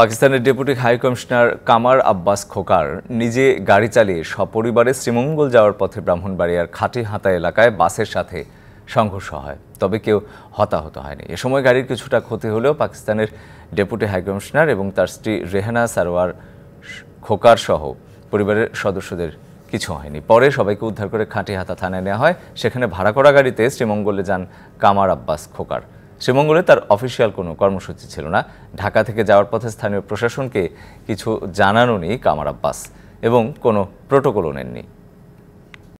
পাকিস্তানের deputy high commissioner কামার আব্বাস খোকার নিজে গাড়ি চালিয়ে সপরিবারে শ্রীমঙ্গল যাওয়ার পথে ব্রাহ্মণবাড়িয়ার খাটি হাতা এলাকায় বাসের সাথে সংঘর্ষ হয় তবে কেউ হতাহত হয়নি এ সময় গাড়ির কিছুটা ক্ষতি হলেও পাকিস্তানের ডেপুটি হাই কমিশনার এবং তার স্ত্রী রেহানা সারোয়ার খোকার সহ পরিবারের সদস্যদের কিছু হয়নি পরে সবাইকে উদ্ধার করে খাঁটি হাতা থানায় নেওয়া হয় সেখানে ভাড়া করা গাড়িতে শ্রীমঙ্গলে যান কামার আব্বাস খোকার শ্রীমঙ্গলে তার অফিসিয়াল কোনো কর্মসূচি ছিল না ঢাকা থেকে যাওয়ার পথে স্থানীয় প্রশাসনকে কিছু জানানো নেই কামার আব্বাস এবং কোনো প্রোটোকলও নেননি